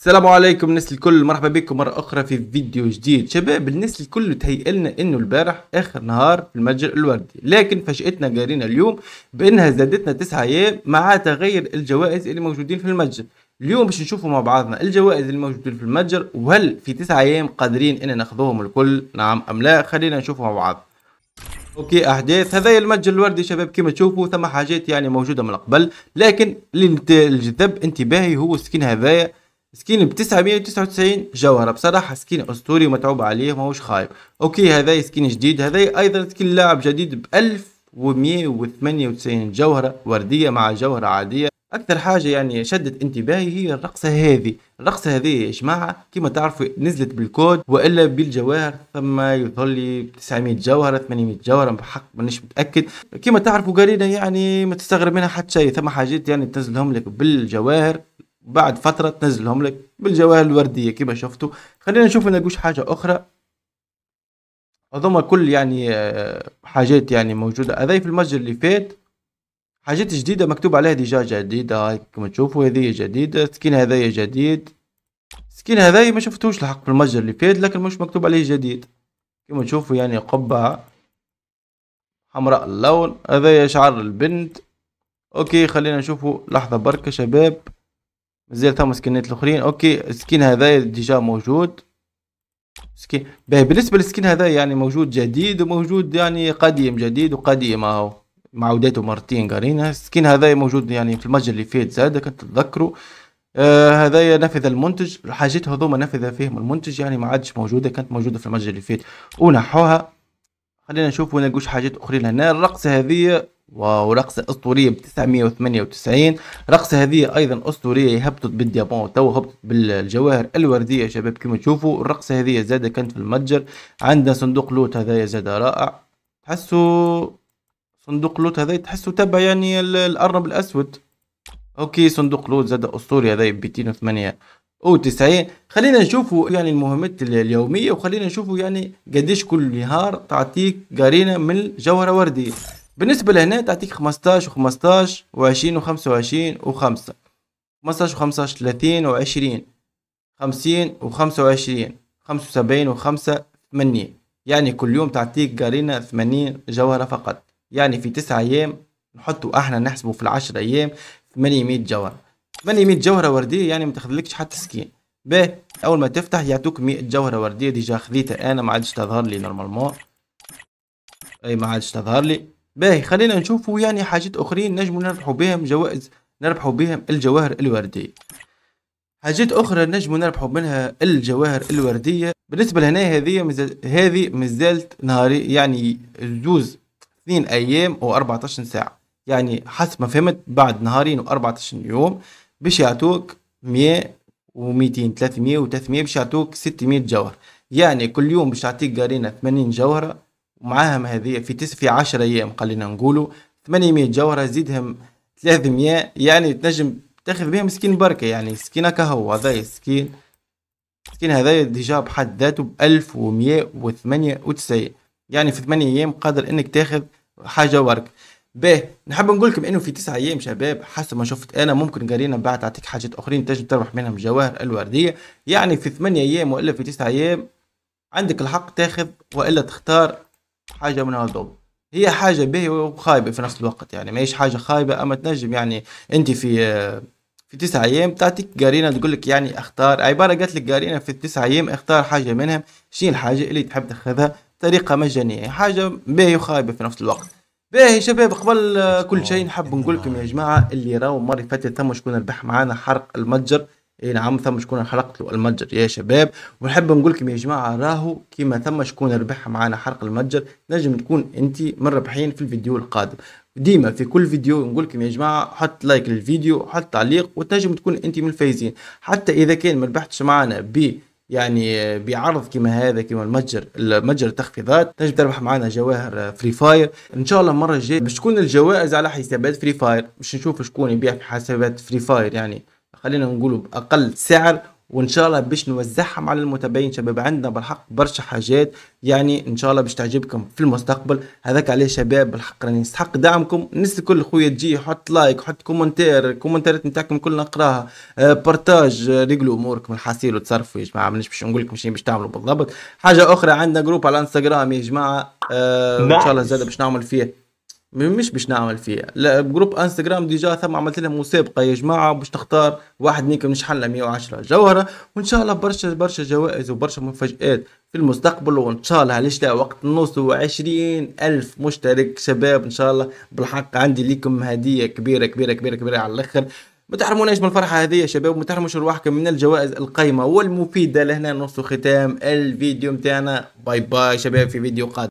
السلام عليكم الناس الكل مرحبا بكم مرة أخرى في فيديو جديد شباب الناس الكل تهيئ لنا إنه البارح آخر نهار في المتجر الوردي لكن فجأتنا جارينا اليوم بأنها زادتنا تسعة أيام مع تغير الجوائز اللي موجودين في المتجر اليوم باش نشوفوا مع بعضنا الجوائز اللي موجودين في المتجر وهل في تسعة أيام قادرين إن ناخذوهم الكل نعم أم لا خلينا نشوفوا مع بعض اوكي احداث هذا المتجر الوردي شباب كما تشوفوا ثم حاجات يعني موجوده من قبل لكن اللي جذب انتباهي هو السكين هذايا سكين ب 999 جوهرة بصراحة سكين أسطوري ومتعوب عليه ماهوش خايب أوكي هذا سكين جديد هذا أيضا سكين لاعب جديد ب 1198 جوهرة وردية مع جوهرة عادية اكثر حاجه يعني شدت انتباهي هي الرقصه هذه الرقصه هذه يا جماعه كما تعرفوا نزلت بالكود والا بالجواهر ثم يظل لي 900 جوهره 800 جوهره بحق مانيش متاكد كما تعرفوا قرينا يعني ما تستغرب منها حتى شيء ثم حاجات يعني تنزلهم لك بالجواهر بعد فتره تنزلهم لك بالجواهر الورديه كما شفتوا خلينا نشوف نلقوش حاجه اخرى هذوما كل يعني آه، حاجات يعني موجوده هذايا في المسجد اللي فات حاجات جديده مكتوب عليها ديجا جديده هاي كما تشوفوا هذه جديده سكين هذايا جديد سكين هذايا ما شفتوش الحق في المسجد اللي فات لكن مش مكتوب عليه جديد كما تشوفوا يعني قبعه حمراء اللون هذايا شعر البنت اوكي خلينا نشوفوا لحظه بركه شباب مازال ثم سكنات الاخرين اوكي السكين هذا ديجا موجود سكين باهي بالنسبه للسكين هذا يعني موجود جديد وموجود يعني قديم جديد وقديم اهو معوداته مرتين قارينا السكين هذا موجود يعني في المتجر اللي فات زاد كنت تتذكروا آه هذايا نفذ المنتج الحاجات هذوما نفذ فيهم المنتج يعني ما عادش موجودة كانت موجودة في المتجر اللي فات ونحوها خلينا نشوف ونلقوش حاجات أخرين هنا الرقصة هذه واو رقصة أسطورية ب 998 رقصة هذه أيضا أسطورية هبطت بالديابون تو هبطت بالجواهر الوردية شباب كما تشوفوا الرقصة هذه زادة كانت في المتجر عندها صندوق لوت هذايا زادة رائع تحسوا صندوق لوت هذا تحسوا تبع يعني الأرنب الأسود أوكي صندوق لوت زاد أسطوري هذا ب 208 او خلينا نشوفوا يعني المهمات اليوميه وخلينا نشوفوا يعني قديش كل نهار تعطيك قرينه من جوهره ورديه بالنسبه لهنا تعطيك 15 و15 و20 و25 و5 15 و5 30 و20 50 و25 75 و5 80 يعني كل يوم تعطيك قارينا 80 جوهرة فقط يعني في 9 أيام نحطوا احنا نحسبوا في العشر أيام 800 جوهرة 800 جوهرة وردية يعني ما تاخذلكش حتى سكين باهي أول ما تفتح يعطوك 100 جوهرة وردية ديجا خذيتها أنا ما عادش تظهر لي نورمالمون أي ما عادش تظهر لي باهي خلينا نشوفوا يعني حاجات اخرين نجموا نربحوا بهم جوائز نربحوا بهم الجواهر الورديه حاجات اخرى نجموا نربحوا منها الجواهر الورديه بالنسبه لهنا هذه مزال... هذه مازالت نهاري يعني جوز اثنين ايام و 14 ساعه يعني حسب ما فهمت بعد نهارين و14 يوم باش يعطوك 100 و200 300 و300 باش يعطوك 600 جوهر يعني كل يوم باش تعطيك قارينا 80 جوهره ومعاهم هذه في تس في 10 ايام خلينا نقولوا 800 جوهره زيدهم 300 يعني تنجم تاخذ بهم مسكين بركه يعني سكين هكا هو هذا سكين سكين هذا ديجا بحد ذاته ب 1198 يعني في 8 ايام قادر انك تاخذ حاجه بركه باهي نحب نقول لكم انه في تسعة ايام شباب حسب ما شفت انا ممكن قرينا بعد تعطيك حاجات اخرين تنجم تربح منهم جواهر الورديه يعني في 8 ايام والا في 9 ايام عندك الحق تاخذ والا تختار حاجه من هالضوء هي حاجه به وخايبه في نفس الوقت يعني ماهيش حاجه خايبه اما تنجم يعني انت في في تسعة ايام تعطيك قارينه تقول لك يعني اختار عباره قالت لك قارينه في التسعة ايام اختار حاجه منهم شيل الحاجه اللي تحب تاخذها بطريقه مجانيه حاجه باهية وخايبه في نفس الوقت باهي شباب قبل كل شيء نحب نقول لكم يا جماعه اللي راهو المره اللي فاتت تم شكون ربح معانا حرق المتجر اي نعم ثم شكون حرقت له المتجر يا شباب ونحب نقول لكم يا جماعه راهو كيما ثم شكون ربح معنا حرق المتجر نجم تكون انت من الربحين في الفيديو القادم ديما في كل فيديو نقول لكم يا جماعه حط لايك للفيديو حط تعليق وتنجم تكون انت من الفايزين حتى اذا كان ما ربحتش معنا ب يعني بعرض كما هذا كما المتجر المتجر التخفيضات تنجم تربح معنا جواهر فري فاير ان شاء الله المره الجايه باش تكون الجوائز على حسابات فري فاير باش نشوف شكون يبيع في حسابات فري فاير يعني خلينا نقوله باقل سعر وان شاء الله باش نوزعهم على المتابعين شباب عندنا بالحق برشا حاجات يعني ان شاء الله باش تعجبكم في المستقبل هذاك عليه شباب بالحق راني نستحق دعمكم الناس الكل خويا تجي حط لايك حط كومنتير الكومنتات نتاعكم كلنا نقراها آه، بارتاج آه، رجلوا اموركم الحصيل وتصرفوا يا جماعه مانيش باش نقول لكم باش تعملوا بالضبط حاجه اخرى عندنا جروب على الانستغرام يا جماعه آه، نعم. ان شاء الله زاد باش نعمل فيه مش باش نعمل فيها لا بجروب انستغرام ديجا ثم عملت لها مسابقه يا جماعه باش تختار واحد منكم نشحن له 110 جوهره وان شاء الله برشا برشا جوائز وبرشا مفاجات في المستقبل وان شاء الله علاش لا وقت نوصلوا 20 الف مشترك شباب ان شاء الله بالحق عندي ليكم هديه كبيره كبيره كبيره كبيره على الاخر ما تحرموناش من الفرحه هذه يا شباب وما تحرموش رواحكم من الجوائز القيمه والمفيده لهنا نوصلوا ختام الفيديو نتاعنا باي باي شباب في فيديو قادم